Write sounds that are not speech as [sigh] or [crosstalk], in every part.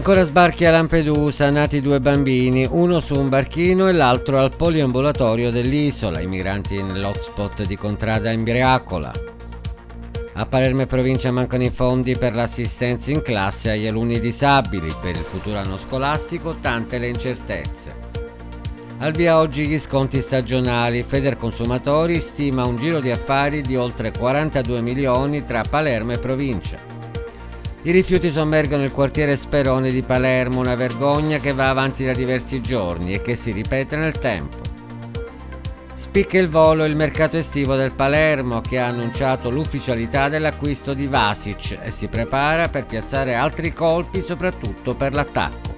Ancora sbarchi a Lampedusa, nati due bambini, uno su un barchino e l'altro al poliambulatorio dell'isola, i migranti nell'hotspot di Contrada in Briacola. A Palermo e provincia mancano i fondi per l'assistenza in classe agli alunni disabili, per il futuro anno scolastico tante le incertezze. Al via oggi gli sconti stagionali, Feder Consumatori stima un giro di affari di oltre 42 milioni tra Palermo e provincia. I rifiuti sommergono il quartiere Sperone di Palermo, una vergogna che va avanti da diversi giorni e che si ripete nel tempo. Spicca il volo il mercato estivo del Palermo che ha annunciato l'ufficialità dell'acquisto di Vasic e si prepara per piazzare altri colpi soprattutto per l'attacco.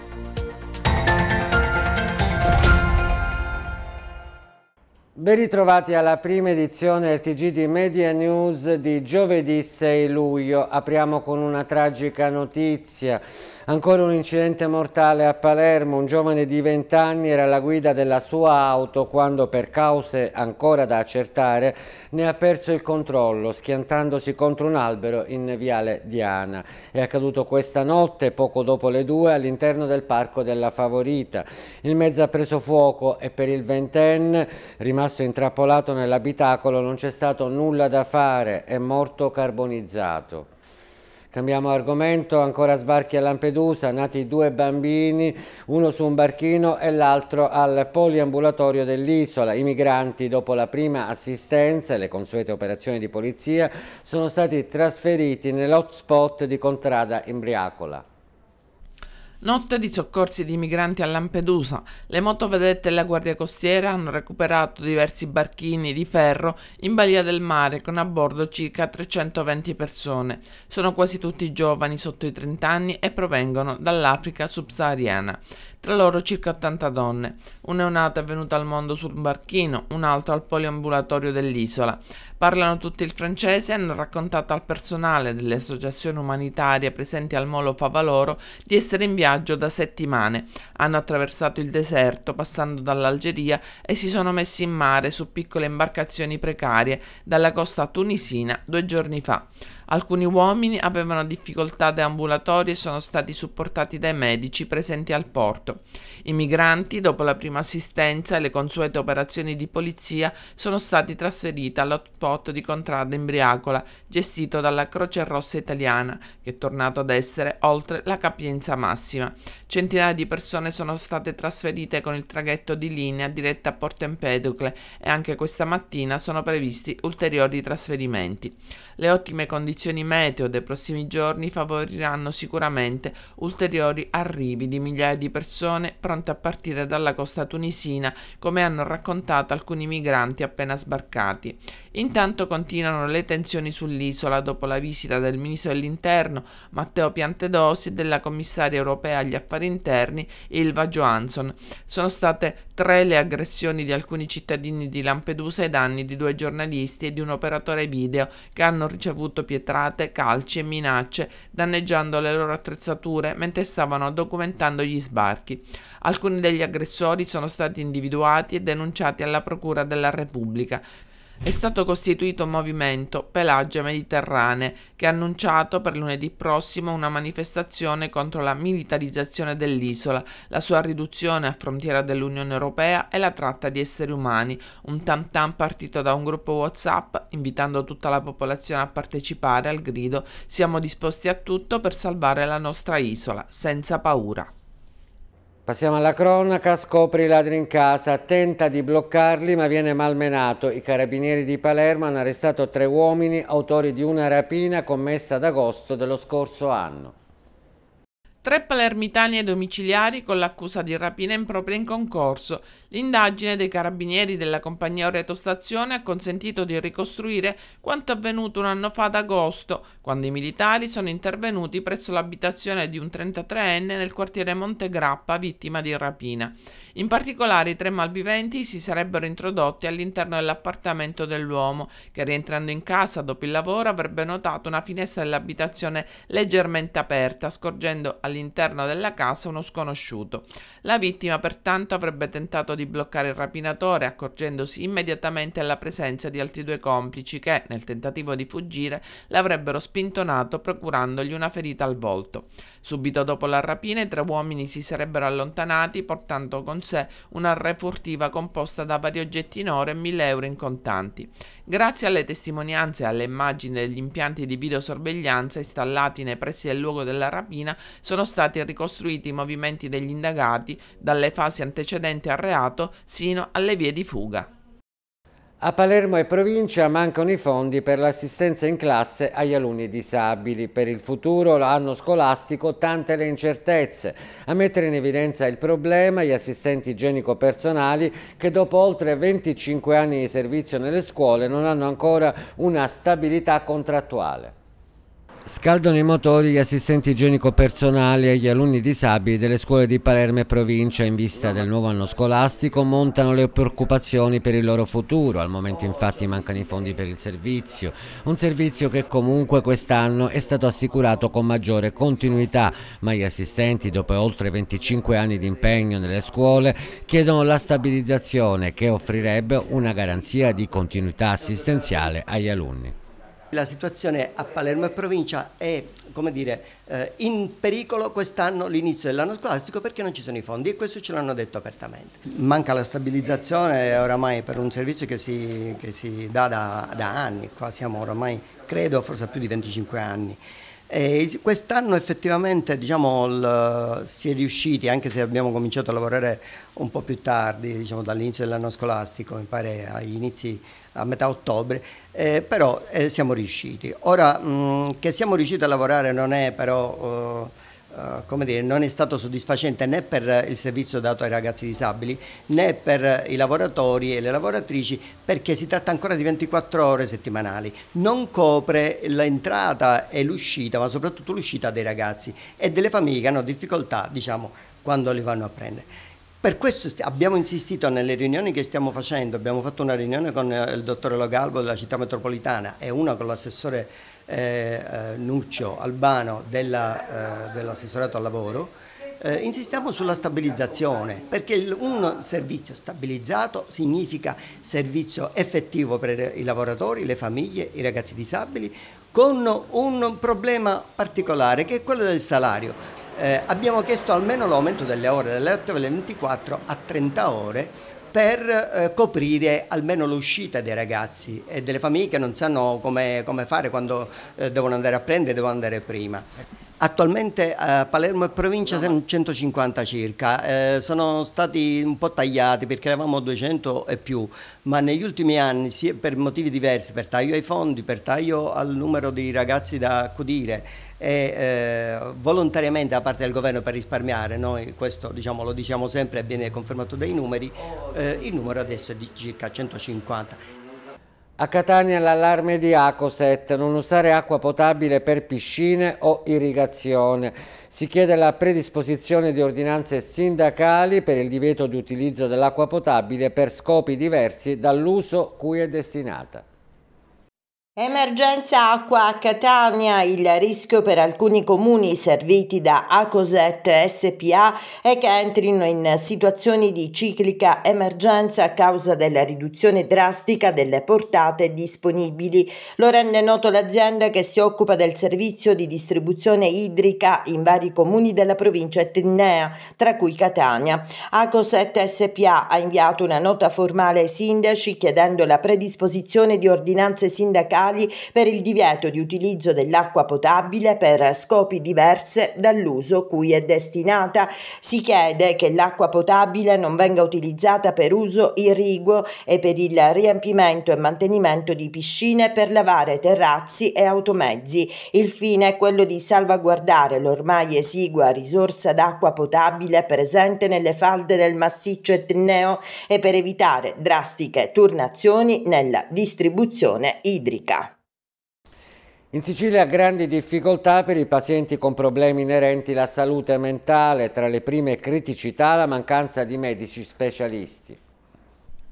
Ben ritrovati alla prima edizione del TG di Media News di giovedì 6 luglio. Apriamo con una tragica notizia. Ancora un incidente mortale a Palermo. Un giovane di 20 anni era alla guida della sua auto quando per cause ancora da accertare ne ha perso il controllo schiantandosi contro un albero in Viale Diana. È accaduto questa notte poco dopo le 2 all'interno del Parco della Favorita. Il mezzo ha preso fuoco e per il ventenne rimane rimasto intrappolato nell'abitacolo, non c'è stato nulla da fare, è morto carbonizzato. Cambiamo argomento, ancora sbarchi a Lampedusa, nati due bambini, uno su un barchino e l'altro al poliambulatorio dell'isola. I migranti, dopo la prima assistenza e le consuete operazioni di polizia, sono stati trasferiti nell'hotspot di Contrada Imbriacola. Notte di soccorsi di migranti a Lampedusa. Le motovedette e la Guardia Costiera hanno recuperato diversi barchini di ferro in balia del mare con a bordo circa 320 persone. Sono quasi tutti giovani sotto i 30 anni e provengono dall'Africa subsahariana tra loro circa 80 donne. Un neonato è venuto al mondo sul barchino, un altro al poliambulatorio dell'isola. Parlano tutti il francese e hanno raccontato al personale delle associazioni umanitarie presenti al molo Favaloro di essere in viaggio da settimane. Hanno attraversato il deserto passando dall'Algeria e si sono messi in mare su piccole imbarcazioni precarie dalla costa tunisina due giorni fa. Alcuni uomini avevano difficoltà deambulatorie e sono stati supportati dai medici presenti al porto. I migranti, dopo la prima assistenza e le consuete operazioni di polizia, sono stati trasferiti all'hotspot di Contrada Imbriacola, gestito dalla Croce Rossa Italiana, che è tornato ad essere oltre la capienza massima. Centinaia di persone sono state trasferite con il traghetto di linea diretta a Porto Empedocle e anche questa mattina sono previsti ulteriori trasferimenti. Le ottime condizioni condizioni meteo dei prossimi giorni favoriranno sicuramente ulteriori arrivi di migliaia di persone pronte a partire dalla costa tunisina, come hanno raccontato alcuni migranti appena sbarcati. Intanto continuano le tensioni sull'isola dopo la visita del ministro dell'interno Matteo Piantedosi e della commissaria europea agli affari interni Ilva Johansson. Sono state tre le aggressioni di alcuni cittadini di Lampedusa ai danni di due giornalisti e di un operatore video che hanno ricevuto pietrate, calci e minacce danneggiando le loro attrezzature mentre stavano documentando gli sbarchi. Alcuni degli aggressori sono stati individuati e denunciati alla Procura della Repubblica. È stato costituito un movimento Pelagie Mediterranee che ha annunciato per lunedì prossimo una manifestazione contro la militarizzazione dell'isola, la sua riduzione a frontiera dell'Unione Europea e la tratta di esseri umani, un tam tam partito da un gruppo WhatsApp invitando tutta la popolazione a partecipare al grido Siamo disposti a tutto per salvare la nostra isola, senza paura. Passiamo alla cronaca, scopre i ladri in casa, tenta di bloccarli ma viene malmenato. I carabinieri di Palermo hanno arrestato tre uomini autori di una rapina commessa ad agosto dello scorso anno. Tre palermitani e domiciliari con l'accusa di rapina impropria in concorso. L'indagine dei carabinieri della compagnia Oretostazione ha consentito di ricostruire quanto avvenuto un anno fa ad agosto, quando i militari sono intervenuti presso l'abitazione di un 33enne nel quartiere Montegrappa, vittima di rapina. In particolare i tre malviventi si sarebbero introdotti all'interno dell'appartamento dell'uomo, che rientrando in casa dopo il lavoro avrebbe notato una finestra dell'abitazione leggermente aperta, scorgendo all'interno all'interno della casa uno sconosciuto. La vittima pertanto avrebbe tentato di bloccare il rapinatore accorgendosi immediatamente alla presenza di altri due complici che, nel tentativo di fuggire, l'avrebbero spintonato procurandogli una ferita al volto. Subito dopo la rapina i tre uomini si sarebbero allontanati portando con sé una re furtiva composta da vari oggetti in oro e 1000 euro in contanti. Grazie alle testimonianze e alle immagini degli impianti di videosorveglianza installati nei pressi del luogo della rapina sono sono stati ricostruiti i movimenti degli indagati dalle fasi antecedenti al reato sino alle vie di fuga. A Palermo e provincia mancano i fondi per l'assistenza in classe agli alunni disabili. Per il futuro l'anno scolastico tante le incertezze. A mettere in evidenza il problema gli assistenti igienico-personali che dopo oltre 25 anni di servizio nelle scuole non hanno ancora una stabilità contrattuale. Scaldano i motori gli assistenti igienico personali e gli alunni disabili delle scuole di Palermo e provincia in vista del nuovo anno scolastico montano le preoccupazioni per il loro futuro. Al momento infatti mancano i fondi per il servizio, un servizio che comunque quest'anno è stato assicurato con maggiore continuità, ma gli assistenti dopo oltre 25 anni di impegno nelle scuole chiedono la stabilizzazione che offrirebbe una garanzia di continuità assistenziale agli alunni. La situazione a Palermo e provincia è come dire, eh, in pericolo quest'anno l'inizio dell'anno scolastico perché non ci sono i fondi e questo ce l'hanno detto apertamente. Manca la stabilizzazione oramai per un servizio che si, che si dà da, da anni, qua siamo oramai credo forse a più di 25 anni. E quest'anno effettivamente diciamo, il, si è riusciti, anche se abbiamo cominciato a lavorare un po' più tardi, diciamo, dall'inizio dell'anno scolastico, mi pare inizi, a metà ottobre, eh, però eh, siamo riusciti. Ora mh, che siamo riusciti a lavorare non è però... Eh, eh, come dire, non è stato soddisfacente né per il servizio dato ai ragazzi disabili né per i lavoratori e le lavoratrici perché si tratta ancora di 24 ore settimanali, non copre l'entrata e l'uscita ma soprattutto l'uscita dei ragazzi e delle famiglie che hanno difficoltà diciamo, quando li vanno a prendere. Per questo abbiamo insistito nelle riunioni che stiamo facendo, abbiamo fatto una riunione con eh, il dottore Logalbo della città metropolitana e una con l'assessore eh, eh Nuccio Albano eh, dell'assessorato eh, dell al lavoro, eh, insistiamo sulla stabilizzazione perché un servizio stabilizzato significa servizio effettivo per i lavoratori, le famiglie, i ragazzi disabili con un problema particolare che è quello del salario eh, abbiamo chiesto almeno l'aumento delle ore dalle 8 alle 24 a 30 ore per eh, coprire almeno l'uscita dei ragazzi e delle famiglie che non sanno come, come fare quando eh, devono andare a prendere, devono andare prima. Attualmente a Palermo e provincia sono 150 circa, eh, sono stati un po' tagliati perché eravamo 200 e più, ma negli ultimi anni per motivi diversi, per taglio ai fondi, per taglio al numero di ragazzi da accudire, e eh, volontariamente da parte del governo per risparmiare, noi questo diciamo, lo diciamo sempre e viene confermato dai numeri, eh, il numero adesso è di circa 150. A Catania l'allarme di Acoset, non usare acqua potabile per piscine o irrigazione. Si chiede la predisposizione di ordinanze sindacali per il divieto di utilizzo dell'acqua potabile per scopi diversi dall'uso cui è destinata. Emergenza acqua a Catania, il rischio per alcuni comuni serviti da Acoset SPA è che entrino in situazioni di ciclica emergenza a causa della riduzione drastica delle portate disponibili. Lo rende noto l'azienda che si occupa del servizio di distribuzione idrica in vari comuni della provincia etnea, tra cui Catania. Acoset SPA ha inviato una nota formale ai sindaci chiedendo la predisposizione di ordinanze sindacali ambientali per il divieto di utilizzo dell'acqua potabile per scopi diverse dall'uso cui è destinata. Si chiede che l'acqua potabile non venga utilizzata per uso irriguo e per il riempimento e mantenimento di piscine per lavare terrazzi e automezzi. Il fine è quello di salvaguardare l'ormai esigua risorsa d'acqua potabile presente nelle falde del massiccio etneo e per evitare drastiche turnazioni nella distribuzione idrica. In Sicilia grandi difficoltà per i pazienti con problemi inerenti alla salute mentale, tra le prime criticità la mancanza di medici specialisti.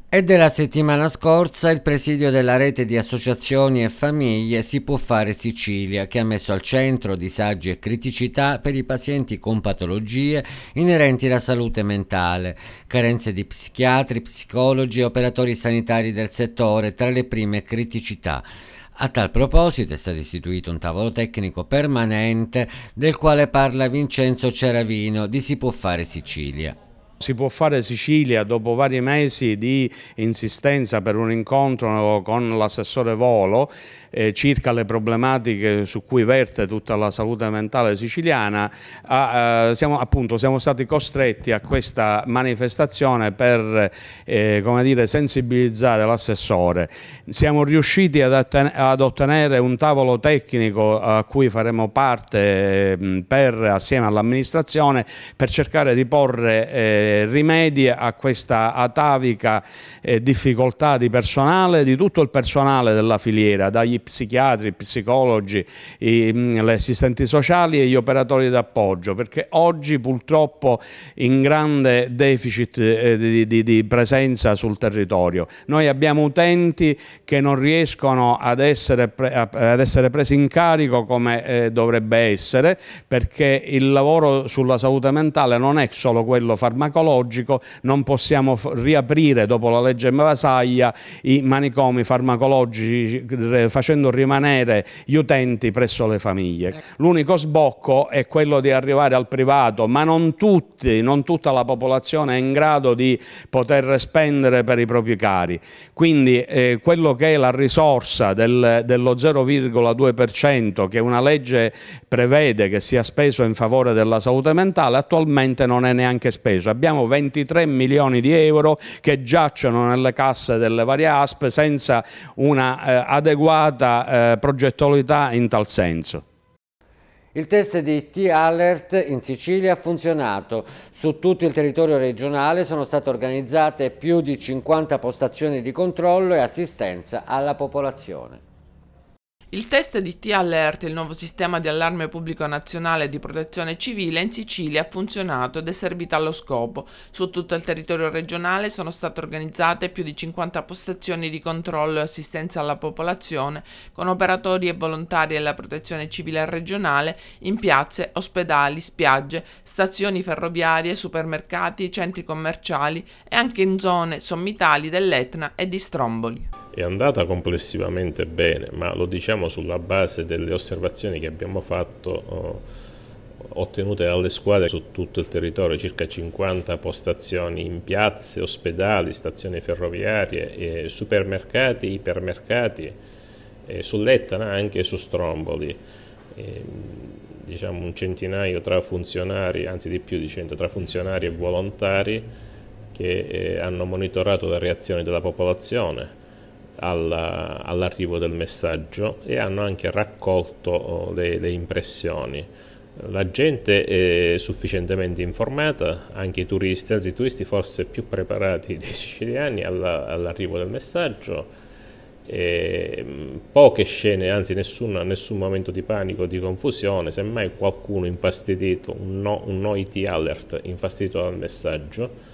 È della settimana scorsa il presidio della rete di associazioni e famiglie Si può fare Sicilia, che ha messo al centro disagi e criticità per i pazienti con patologie inerenti alla salute mentale, carenze di psichiatri, psicologi e operatori sanitari del settore, tra le prime criticità. A tal proposito è stato istituito un tavolo tecnico permanente del quale parla Vincenzo Ceravino di Si può fare Sicilia. Si può fare Sicilia dopo vari mesi di insistenza per un incontro con l'assessore Volo eh, circa le problematiche su cui verte tutta la salute mentale siciliana, a, eh, siamo, appunto, siamo stati costretti a questa manifestazione per eh, come dire, sensibilizzare l'assessore. Siamo riusciti ad, ad, ottenere un tavolo tecnico a cui faremo parte eh, per, assieme all'amministrazione per cercare di porre eh, rimedi a questa atavica eh, difficoltà di personale, di tutto il personale della filiera, dagli psichiatri, psicologi, i, gli mm, assistenti sociali e gli operatori d'appoggio, perché oggi purtroppo in grande deficit eh, di, di, di presenza sul territorio. Noi abbiamo utenti che non riescono ad essere, pre ad essere presi in carico come eh, dovrebbe essere perché il lavoro sulla salute mentale non è solo quello farmacologico farmacologico, non possiamo riaprire dopo la legge Mavasaglia i manicomi farmacologici facendo rimanere gli utenti presso le famiglie. L'unico sbocco è quello di arrivare al privato, ma non tutti, non tutta la popolazione è in grado di poter spendere per i propri cari. Quindi eh, quello che è la risorsa del, dello 0,2% che una legge prevede che sia speso in favore della salute mentale attualmente non è neanche speso. Abbiamo abbiamo 23 milioni di euro che giacciono nelle casse delle varie ASP senza una eh, adeguata eh, progettualità in tal senso. Il test di T-Alert in Sicilia ha funzionato. Su tutto il territorio regionale sono state organizzate più di 50 postazioni di controllo e assistenza alla popolazione. Il test di T-Alert, il nuovo sistema di allarme pubblico nazionale di protezione civile in Sicilia ha funzionato ed è servito allo scopo. Su tutto il territorio regionale sono state organizzate più di 50 postazioni di controllo e assistenza alla popolazione con operatori e volontari della protezione civile regionale in piazze, ospedali, spiagge, stazioni ferroviarie, supermercati, centri commerciali e anche in zone sommitali dell'Etna e di Stromboli è andata complessivamente bene, ma lo diciamo sulla base delle osservazioni che abbiamo fatto eh, ottenute dalle squadre su tutto il territorio, circa 50 postazioni in piazze, ospedali, stazioni ferroviarie, eh, supermercati, ipermercati, eh, sull'Etna anche su Stromboli. diciamo un centinaio tra funzionari, anzi di più di 100 tra funzionari e volontari che eh, hanno monitorato la reazione della popolazione alla, all'arrivo del messaggio e hanno anche raccolto oh, le, le impressioni. La gente è sufficientemente informata, anche i turisti, anzi i turisti forse più preparati dei siciliani alla, all'arrivo del messaggio. E mm, poche scene, anzi nessuna, nessun momento di panico, di confusione, semmai qualcuno infastidito, un, no, un no IT alert infastidito dal messaggio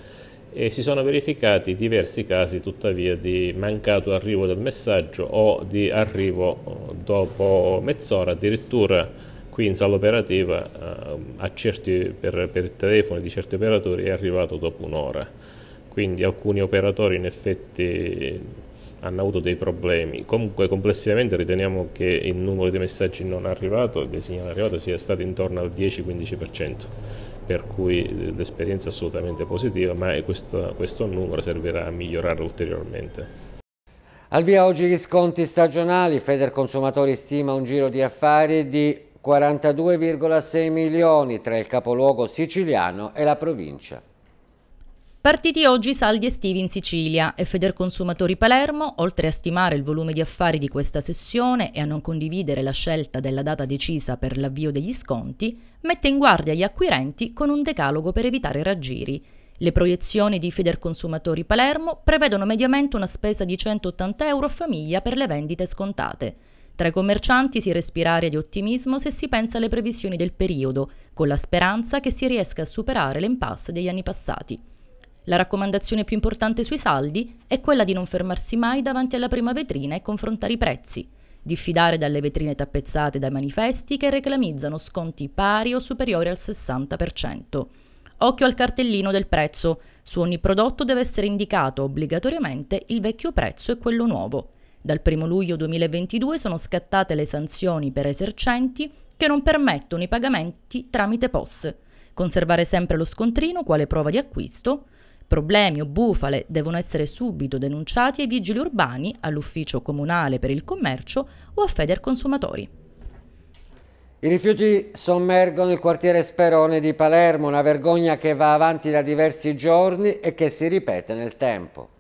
e si sono verificati diversi casi tuttavia di mancato arrivo del messaggio o di arrivo eh, dopo mezz'ora addirittura qui in sala operativa eh, certi, per, per il telefono di certi operatori è arrivato dopo un'ora quindi alcuni operatori in effetti hanno avuto dei problemi. Comunque complessivamente riteniamo che il numero di messaggi non arrivato, dei segnali arrivati, sia stato intorno al 10-15% per cui l'esperienza è assolutamente positiva, ma questo, questo numero servirà a migliorare ulteriormente. Al via oggi gli sconti stagionali, Feder Consumatori stima un giro di affari di 42,6 milioni tra il capoluogo siciliano e la provincia. Partiti oggi saldi estivi in Sicilia e Federconsumatori Palermo, oltre a stimare il volume di affari di questa sessione e a non condividere la scelta della data decisa per l'avvio degli sconti, mette in guardia gli acquirenti con un decalogo per evitare raggiri. Le proiezioni di Federconsumatori Palermo prevedono mediamente una spesa di 180 euro a famiglia per le vendite scontate. Tra i commercianti si respira aria di ottimismo se si pensa alle previsioni del periodo, con la speranza che si riesca a superare l'impasse degli anni passati. La raccomandazione più importante sui saldi è quella di non fermarsi mai davanti alla prima vetrina e confrontare i prezzi, diffidare dalle vetrine tappezzate dai manifesti che reclamizzano sconti pari o superiori al 60%. Occhio al cartellino del prezzo, su ogni prodotto deve essere indicato obbligatoriamente il vecchio prezzo e quello nuovo. Dal 1 luglio 2022 sono scattate le sanzioni per esercenti che non permettono i pagamenti tramite POS. Conservare sempre lo scontrino quale prova di acquisto, Problemi o bufale devono essere subito denunciati ai vigili urbani, all'ufficio comunale per il commercio o a Feder Consumatori. I rifiuti sommergono il quartiere Sperone di Palermo, una vergogna che va avanti da diversi giorni e che si ripete nel tempo.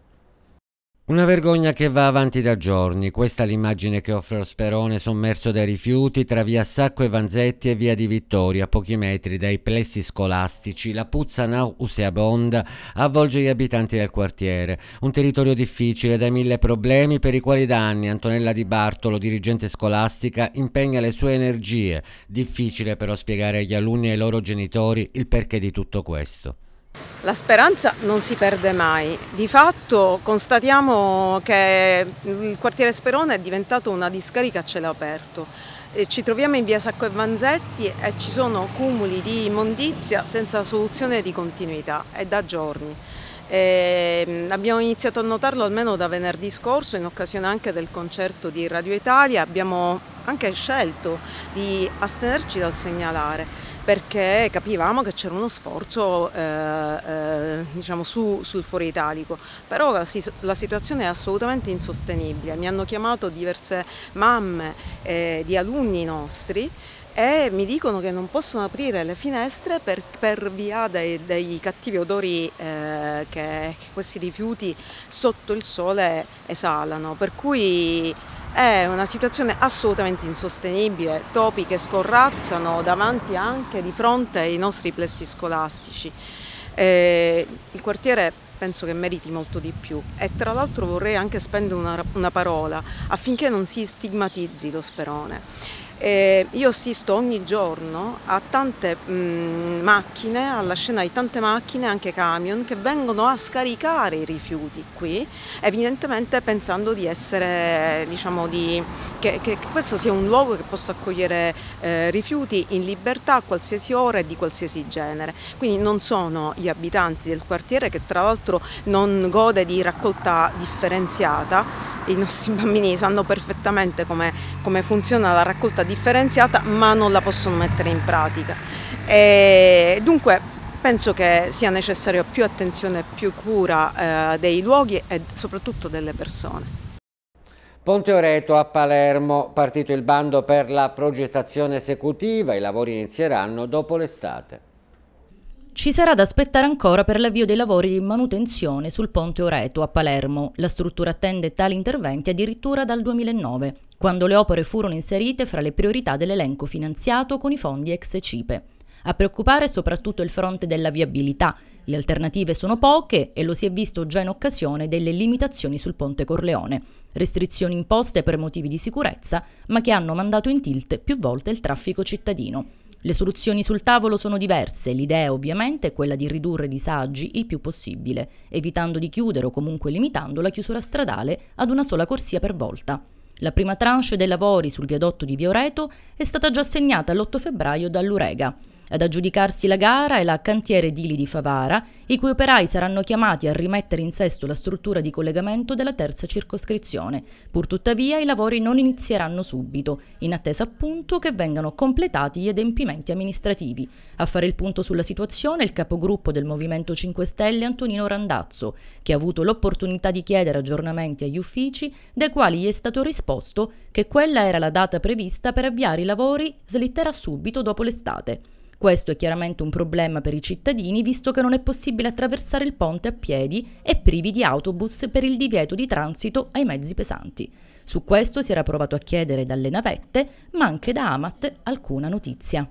Una vergogna che va avanti da giorni, questa è l'immagine che offre lo sperone sommerso dai rifiuti tra via Sacco e Vanzetti e via di Vittoria, a pochi metri dai plessi scolastici, la puzza nauseabonda avvolge gli abitanti del quartiere, un territorio difficile dai mille problemi per i quali da anni Antonella Di Bartolo, dirigente scolastica, impegna le sue energie, difficile però spiegare agli alunni e ai loro genitori il perché di tutto questo. La speranza non si perde mai, di fatto constatiamo che il quartiere Sperone è diventato una discarica a cielo aperto. Ci troviamo in via Sacco e Vanzetti e ci sono cumuli di immondizia senza soluzione di continuità, è da giorni. E abbiamo iniziato a notarlo almeno da venerdì scorso in occasione anche del concerto di Radio Italia, abbiamo anche scelto di astenerci dal segnalare perché capivamo che c'era uno sforzo eh, eh, diciamo su, sul fuori italico, però la, la, situazione è assolutamente insostenibile. Mi hanno chiamato diverse mamme eh, di alunni nostri e mi dicono che non possono aprire le finestre per, per via dei, dei, cattivi odori eh, che, che questi rifiuti sotto il sole esalano, per cui è una situazione assolutamente insostenibile, topi che scorrazzano davanti anche di fronte ai nostri plessi scolastici. Eh, il quartiere penso che meriti molto di più e tra l'altro vorrei anche spendere una, una parola affinché non si stigmatizzi lo sperone. E eh, io assisto ogni giorno a tante mh, mm, macchine, alla scena di tante macchine, anche camion, che vengono a scaricare i rifiuti qui, evidentemente pensando di essere, diciamo, di, che, che, questo sia un luogo che possa accogliere eh, rifiuti in libertà a qualsiasi ora e di qualsiasi genere. Quindi non sono gli abitanti del quartiere che tra l'altro non gode di raccolta differenziata, i nostri [laughs] bambini sanno perfettamente come, come funziona la raccolta differenziata ma non la possono mettere in pratica. E dunque penso che sia necessaria più attenzione e più cura eh, dei luoghi e soprattutto delle persone. Ponte Oreto a Palermo, partito il bando per la progettazione esecutiva, i lavori inizieranno dopo l'estate. Ci sarà da aspettare ancora per l'avvio dei lavori di manutenzione sul ponte Oreto a Palermo. La struttura attende tali interventi addirittura dal 2009 quando le opere furono inserite fra le priorità dell'elenco finanziato con i fondi ex CIPE. A preoccupare è soprattutto il fronte della viabilità. Le alternative sono poche e lo si è visto già in occasione delle limitazioni sul ponte Corleone, restrizioni imposte per motivi di sicurezza, ma che hanno mandato in tilt più volte il traffico cittadino. Le soluzioni sul tavolo sono diverse, l'idea ovviamente è quella di ridurre i disagi il più possibile, evitando di chiudere o comunque limitando la chiusura stradale ad una sola corsia per volta. La prima tranche dei lavori sul viadotto di Vioreto è stata già assegnata l'8 febbraio dall'Urega. Ad aggiudicarsi la gara è la Cantiere Dili di Favara, i cui operai saranno chiamati a rimettere in sesto la struttura di collegamento della terza circoscrizione. Purtuttavia i lavori non inizieranno subito, in attesa appunto che vengano completati gli adempimenti amministrativi. A fare il punto sulla situazione il capogruppo del Movimento 5 Stelle Antonino Randazzo, che ha avuto l'opportunità di chiedere aggiornamenti agli uffici, dai quali gli è stato risposto che quella era la data prevista per avviare i lavori slitterà subito dopo l'estate. Questo è chiaramente un problema per i cittadini visto che non è possibile attraversare il ponte a piedi e privi di autobus per il divieto di transito ai mezzi pesanti. Su questo si era provato a chiedere dalle navette, ma anche da Amat alcuna notizia.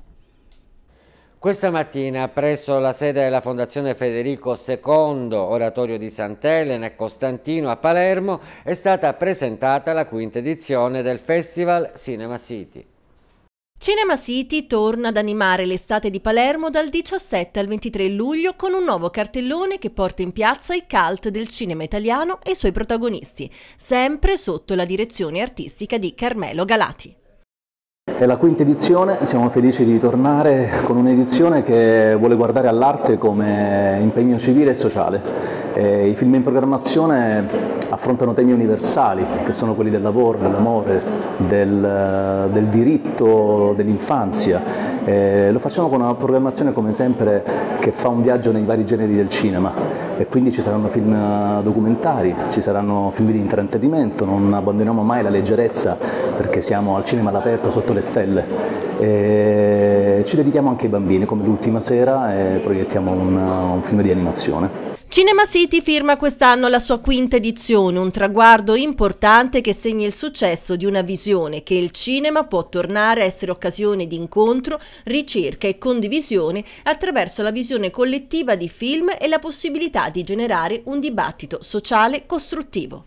Questa mattina presso la sede della Fondazione Federico II, Oratorio di Sant'Elena e Costantino a Palermo, è stata presentata la quinta edizione del Festival Cinema City. Cinema City torna ad animare l'estate di Palermo dal 17 al 23 luglio con un nuovo cartellone che porta in piazza i cult del cinema italiano e i suoi protagonisti, sempre sotto la direzione artistica di Carmelo Galati. È la quinta edizione, siamo felici di tornare con un'edizione che vuole guardare all'arte come impegno civile e sociale. E I film in programmazione affrontano temi universali, che sono quelli del lavoro, dell'amore, del, del diritto, dell'infanzia. lo facciamo con una programmazione come sempre che fa un viaggio nei vari generi del cinema e quindi ci saranno film eh, documentari, ci saranno film di intrattenimento, non abbandoniamo mai la leggerezza perché siamo al cinema all'aperto sotto le stelle. E ci dedichiamo anche ai bambini, come l'ultima sera proiettiamo un, un film di animazione. Cinema City firma quest'anno la sua quinta edizione, un traguardo importante che segna il successo di una visione che il cinema può tornare a essere occasione di incontro, ricerca e condivisione attraverso la visione collettiva di film e la possibilità di generare un dibattito sociale costruttivo.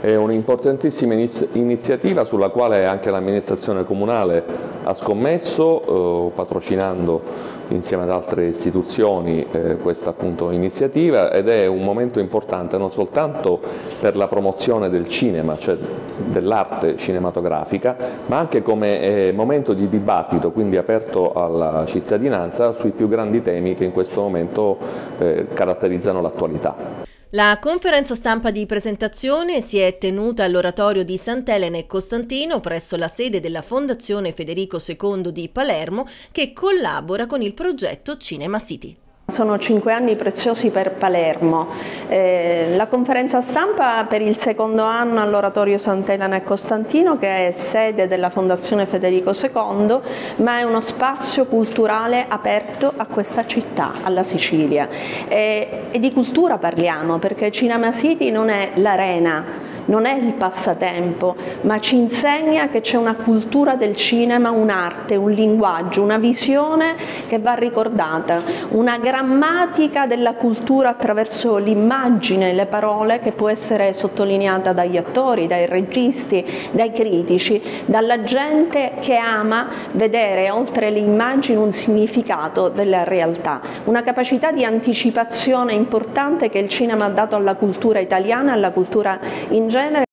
È un'importantissima iniziativa sulla quale anche l'amministrazione comunale ha scommesso, eh, patrocinando insieme ad altre istituzioni eh, questa appunto, iniziativa ed è un momento importante non soltanto per la promozione del cinema, cioè dell'arte cinematografica, ma anche come eh, momento di dibattito, quindi aperto alla cittadinanza sui più grandi temi che in questo momento eh, caratterizzano l'attualità. La conferenza stampa di presentazione si è tenuta all'oratorio di Sant'Elena e Costantino presso la sede della Fondazione Federico II di Palermo che collabora con il progetto Cinema City. Sono cinque anni preziosi per Palermo. Eh, la conferenza stampa per il secondo anno all'Oratorio Sant'Elena e Costantino che è sede della Fondazione Federico II, ma è uno spazio culturale aperto a questa città, alla Sicilia. Eh, e di cultura parliamo perché Cinema City non è l'arena non è il passatempo, ma ci insegna che c'è una cultura del cinema, un'arte, un linguaggio, una visione che va ricordata, una grammatica della cultura attraverso l'immagine, le parole che può essere sottolineata dagli attori, dai registi, dai critici, dalla gente che ama vedere oltre le immagini un significato della realtà, una capacità di anticipazione importante che il cinema ha dato alla cultura italiana, alla cultura in genere.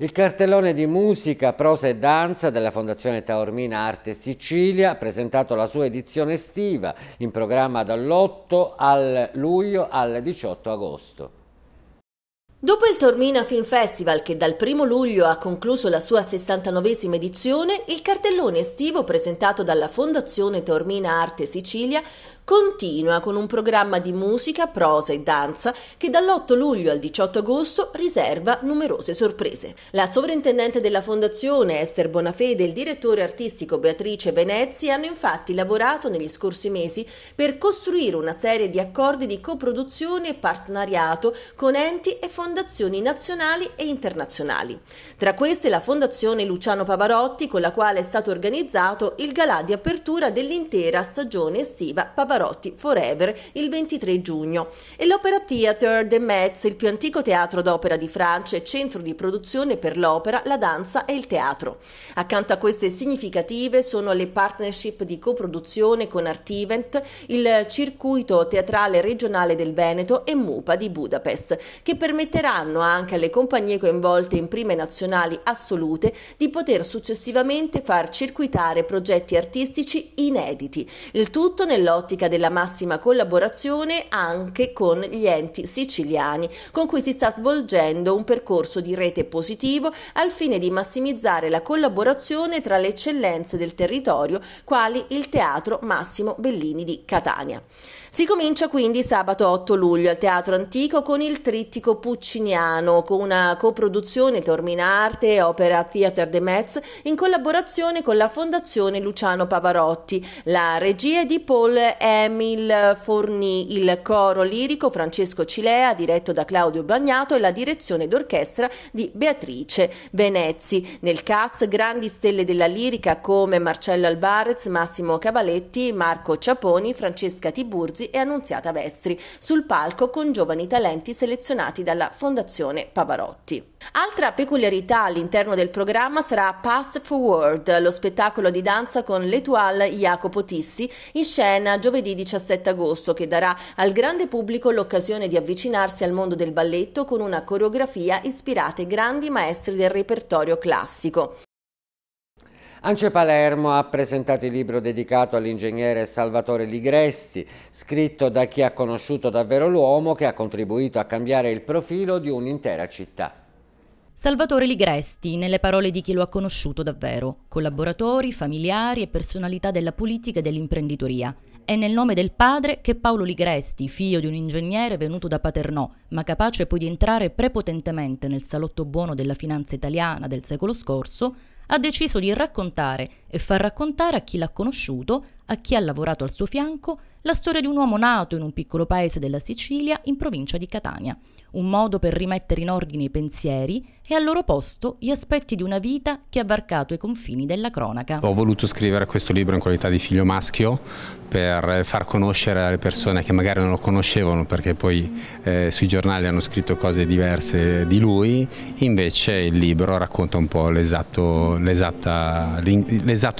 Il cartellone di musica, prosa e danza della Fondazione Taormina Arte Sicilia ha presentato la sua edizione estiva in programma dall'8 al luglio al 18 agosto. Dopo il Tormina Film Festival che dal 1 luglio ha concluso la sua 69esima edizione, il cartellone estivo presentato dalla Fondazione Tormina Arte Sicilia continua con un programma di musica, prosa e danza che dall'8 luglio al 18 agosto riserva numerose sorprese. La sovrintendente della fondazione Esther Bonafede e il direttore artistico Beatrice Venezzi hanno infatti lavorato negli scorsi mesi per costruire una serie di accordi di coproduzione e partenariato con enti e fondazioni nazionali e internazionali. Tra queste la Fondazione Luciano Pavarotti con la quale è stato organizzato il galà di apertura dell'intera stagione estiva Pavarotti Pavarotti Forever il 23 giugno e l'Opera Theatre de Metz, il più antico teatro d'opera di Francia e centro di produzione per l'opera, la danza e il teatro. Accanto a queste significative sono le partnership di coproduzione con Artivent, il circuito teatrale regionale del Veneto e MUPA di Budapest, che permetteranno anche alle compagnie coinvolte in prime nazionali assolute di poter successivamente far circuitare progetti artistici inediti, il tutto nell'ottica della massima collaborazione anche con gli enti siciliani, con cui si sta svolgendo un percorso di rete positivo al fine di massimizzare la collaborazione tra le eccellenze del territorio, quali il Teatro Massimo Bellini di Catania. Si comincia quindi sabato 8 luglio al Teatro Antico con il Trittico Pucciniano, con una coproduzione Tormina Arte e Opera Theatre de Metz in collaborazione con la Fondazione Luciano Pavarotti. La regia è di Paul Emil Forni, il coro lirico Francesco Cilea, diretto da Claudio Bagnato, e la direzione d'orchestra di Beatrice Venezzi. Nel cast grandi stelle della lirica come Marcello Alvarez, Massimo Cavaletti, Marco Ciaponi, Francesca Tiburzi Strozzi e Annunziata Vestri, sul palco con giovani talenti selezionati dalla Fondazione Pavarotti. Altra peculiarità all'interno del programma sarà Pass Forward, lo spettacolo di danza con l'Etoile Jacopo Tissi in scena giovedì 17 agosto che darà al grande pubblico l'occasione di avvicinarsi al mondo del balletto con una coreografia ispirata ai grandi maestri del repertorio classico. Ance Palermo ha presentato il libro dedicato all'ingegnere Salvatore Ligresti, scritto da chi ha conosciuto davvero l'uomo che ha contribuito a cambiare il profilo di un'intera città. Salvatore Ligresti, nelle parole di chi lo ha conosciuto davvero, collaboratori, familiari e personalità della politica e dell'imprenditoria. È nel nome del padre che Paolo Ligresti, figlio di un ingegnere venuto da Paternò, ma capace poi di entrare prepotentemente nel salotto buono della finanza italiana del secolo scorso, ha deciso di raccontare e far raccontare a chi l'ha conosciuto, a chi ha lavorato al suo fianco, la storia di un uomo nato in un piccolo paese della Sicilia in provincia di Catania, un modo per rimettere in ordine i pensieri e al loro posto gli aspetti di una vita che ha varcato i confini della cronaca. Ho voluto scrivere questo libro in qualità di figlio maschio per eh, far conoscere alle persone che magari non lo conoscevano perché poi eh, sui giornali hanno scritto cose diverse di lui, invece il libro racconta un po' l'esatto, l'esatto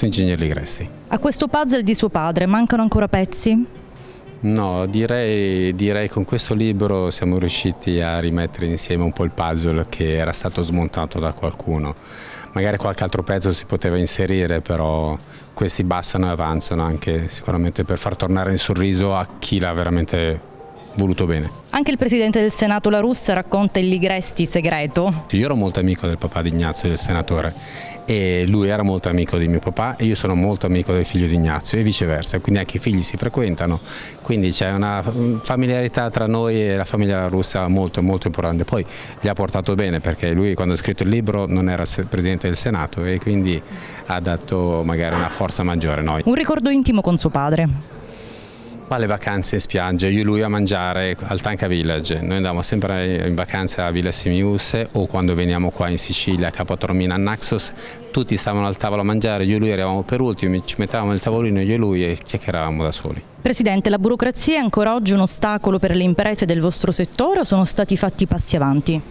ingegner Ligresti. A questo puzzle di suo padre mancano ancora pezzi? No, direi, direi con questo libro siamo riusciti a rimettere insieme un po' il puzzle che era stato smontato da qualcuno. Magari qualche altro pezzo si poteva inserire, però questi bastano e avanzano anche sicuramente per far tornare in sorriso a chi l'ha veramente voluto bene. Anche il presidente del Senato La Russa racconta il Ligresti segreto. Io ero molto amico del papà di Ignazio, del senatore, e lui era molto amico di mio papà e io sono molto amico del figlio di Ignazio e viceversa, quindi anche i figli si frequentano, quindi c'è una mm, familiarità tra noi e la famiglia La Russa molto molto importante. Poi gli ha portato bene perché lui quando ha scritto il libro non era presidente del Senato e quindi ha dato magari una forza maggiore. a Noi. Un ricordo intimo con suo padre. Ma le vacanze in spiaggia, io e lui a mangiare al Tanca Village, noi andiamo sempre in vacanza a Villa Simius o quando veniamo qua in Sicilia a Capotormina, a Naxos, tutti stavano al tavolo a mangiare, io e lui eravamo per ultimi, ci mettavamo nel tavolino io e lui e chiacchieravamo da soli. Presidente, la burocrazia è ancora oggi un ostacolo per le imprese del vostro settore o sono stati fatti passi avanti?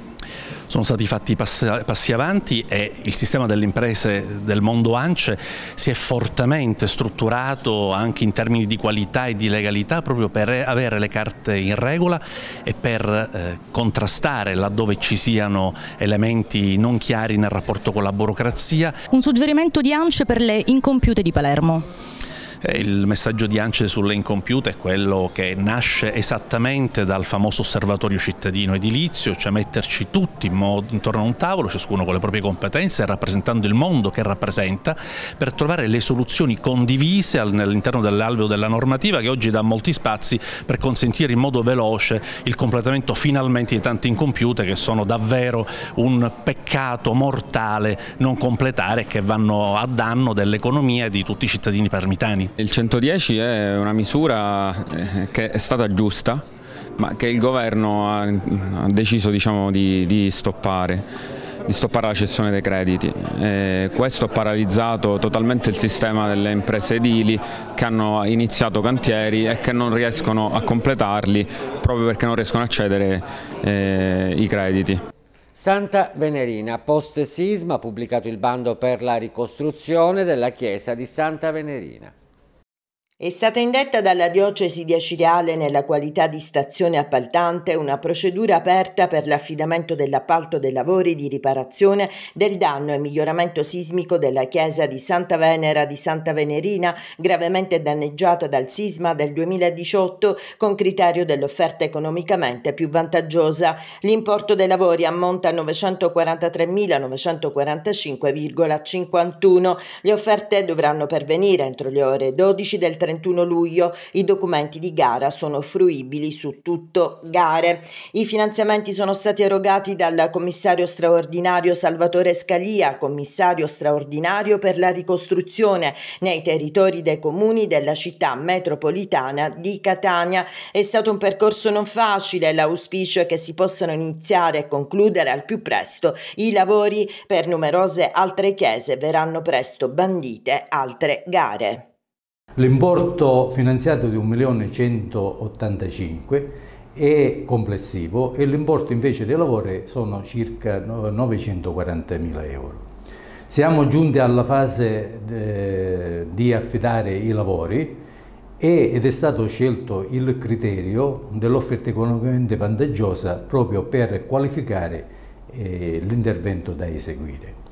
sono stati fatti passi avanti e il sistema delle imprese del mondo ANCE si è fortemente strutturato anche in termini di qualità e di legalità proprio per avere le carte in regola e per eh, contrastare laddove ci siano elementi non chiari nel rapporto con la burocrazia. Un suggerimento di ANCE per le incompiute di Palermo. Eh, il messaggio di Ance sulle incompiute è quello che nasce esattamente dal famoso osservatorio cittadino edilizio, cioè metterci tutti modo, intorno a un tavolo, ciascuno con le proprie competenze, rappresentando il mondo che rappresenta, per trovare le soluzioni condivise all'interno dell'alveo della normativa che oggi dà molti spazi per consentire in modo veloce il completamento finalmente di tante incompiute che sono davvero un peccato mortale non completare e che vanno a danno dell'economia di tutti i cittadini parmitani. Il 110 è una misura eh, che è stata giusta, ma che il governo ha deciso diciamo, di, di stoppare di stoppare la cessione dei crediti. Eh, questo ha paralizzato totalmente il sistema delle imprese edili che hanno iniziato cantieri e che non riescono a completarli proprio perché non riescono a cedere eh, i crediti. Santa Venerina, post sisma, ha pubblicato il bando per la ricostruzione della chiesa di Santa Venerina. È stata indetta dalla diocesi di Acireale nella qualità di stazione appaltante una procedura aperta per l'affidamento dell'appalto dei lavori di riparazione del danno e miglioramento sismico della chiesa di Santa Venera di Santa Venerina, gravemente danneggiata dal sisma del 2018 con criterio dell'offerta economicamente più vantaggiosa. L'importo dei lavori ammonta a 943.945,51. Le offerte dovranno pervenire entro le ore 12 del 30 31 luglio i documenti di gara sono fruibili su tutto gare. I finanziamenti sono stati erogati dal commissario straordinario Salvatore Scalia, commissario straordinario per la ricostruzione nei territori dei comuni della città metropolitana di Catania. È stato un percorso non facile, l'auspicio è che si possano iniziare e concludere al più presto i lavori per numerose altre chiese verranno presto bandite altre gare. L'importo finanziato di 1.185.000 è complessivo e l'importo invece dei lavori sono circa 940.000 euro. Siamo giunti alla fase di affidare i lavori ed è stato scelto il criterio dell'offerta economicamente vantaggiosa proprio per qualificare eh, l'intervento da eseguire.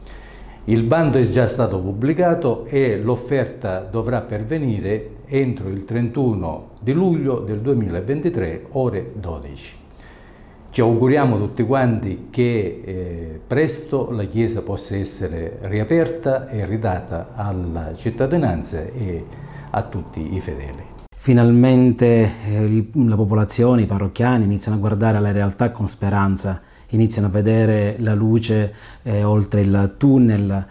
Il bando è già stato pubblicato e l'offerta dovrà pervenire entro il 31 di luglio del 2023 ore 12. Ci auguriamo tutti quanti che eh, presto la Chiesa possa essere riaperta e ridata alla cittadinanza e a tutti i fedeli. Finalmente eh, la popolazione, i parrocchiani iniziano a guardare la realtà con speranza iniziano a vedere la luce eh, oltre il tunnel.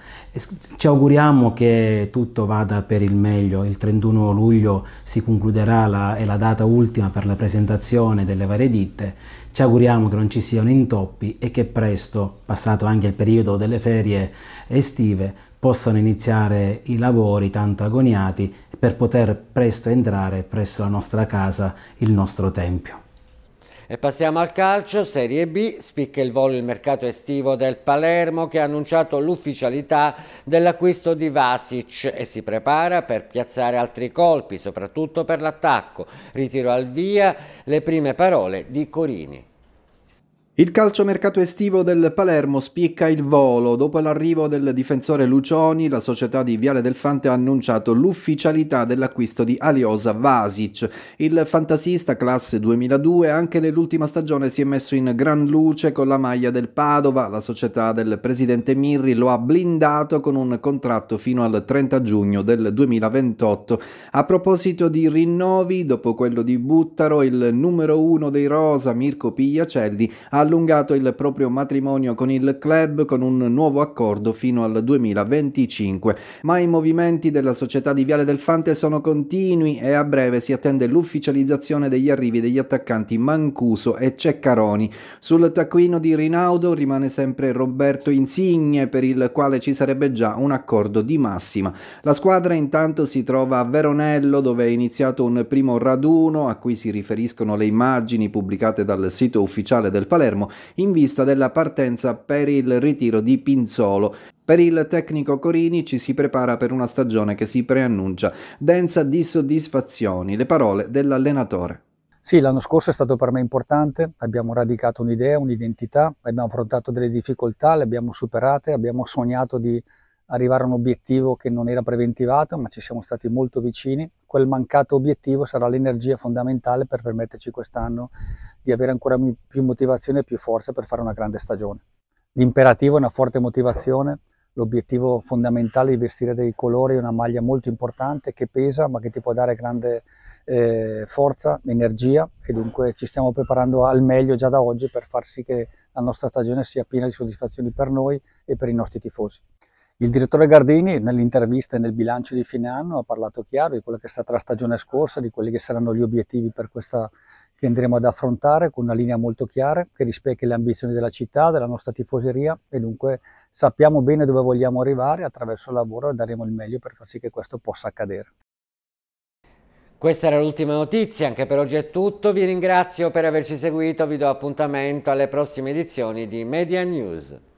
Ci auguriamo che tutto vada per il meglio. Il 31 luglio si concluderà la, è la data ultima per la presentazione delle varie ditte. Ci auguriamo che non ci siano intoppi e che presto, passato anche il periodo delle ferie estive, possano iniziare i lavori tanto agoniati per poter presto entrare presso la nostra casa, il nostro tempio. E passiamo al calcio, Serie B, spicca il volo il mercato estivo del Palermo che ha annunciato l'ufficialità dell'acquisto di Vasic e si prepara per piazzare altri colpi, soprattutto per l'attacco. Ritiro al via le prime parole di Corini. Il calciomercato estivo del Palermo spicca il volo. Dopo l'arrivo del difensore Lucioni, la società di Viale del Fante ha annunciato l'ufficialità dell'acquisto di Aliosa Vasic. Il fantasista classe 2002 anche nell'ultima stagione si è messo in gran luce con la maglia del Padova. La società del presidente Mirri lo ha blindato con un contratto fino al 30 giugno del 2028. A proposito di rinnovi, dopo quello di Buttaro, il numero uno dei Rosa, Mirko Pigliacelli, ha allungato il proprio matrimonio con il club con un nuovo accordo fino al 2025, ma i movimenti della società di Viale del Fante sono continui e a breve si attende l'ufficializzazione degli arrivi degli attaccanti Mancuso e Ceccaroni. Sul taccuino di Rinaudo rimane sempre Roberto Insigne per il quale ci sarebbe già un accordo di massima. La squadra intanto si trova a Veronello dove è iniziato un primo raduno a cui si riferiscono le immagini pubblicate dal sito ufficiale del Palermo Palermo in vista della partenza per il ritiro di Pinzolo. Per il tecnico Corini ci si prepara per una stagione che si preannuncia densa di soddisfazioni, le parole dell'allenatore. Sì, l'anno scorso è stato per me importante, abbiamo radicato un'idea, un'identità, abbiamo affrontato delle difficoltà, le abbiamo superate, abbiamo sognato di arrivare a un obiettivo che non era preventivato, ma ci siamo stati molto vicini. Quel mancato obiettivo sarà l'energia fondamentale per permetterci quest'anno di avere ancora più motivazione e più forza per fare una grande stagione. L'imperativo è una forte motivazione, l'obiettivo fondamentale di vestire dei colori è una maglia molto importante che pesa ma che ti può dare grande eh, forza, energia e dunque ci stiamo preparando al meglio già da oggi per far sì che la nostra stagione sia piena di soddisfazioni per noi e per i nostri tifosi. Il direttore Gardini nell'intervista e nel bilancio di fine anno ha parlato chiaro di quella che è stata la stagione scorsa, di quelli che saranno gli obiettivi per questa che andremo ad affrontare con una linea molto chiara che rispecchia le ambizioni della città, della nostra tifoseria e dunque sappiamo bene dove vogliamo arrivare attraverso il lavoro e daremo il meglio per far sì che questo possa accadere. Questa era l'ultima notizia, anche per oggi è tutto, vi ringrazio per averci seguito, vi do appuntamento alle prossime edizioni di Media News.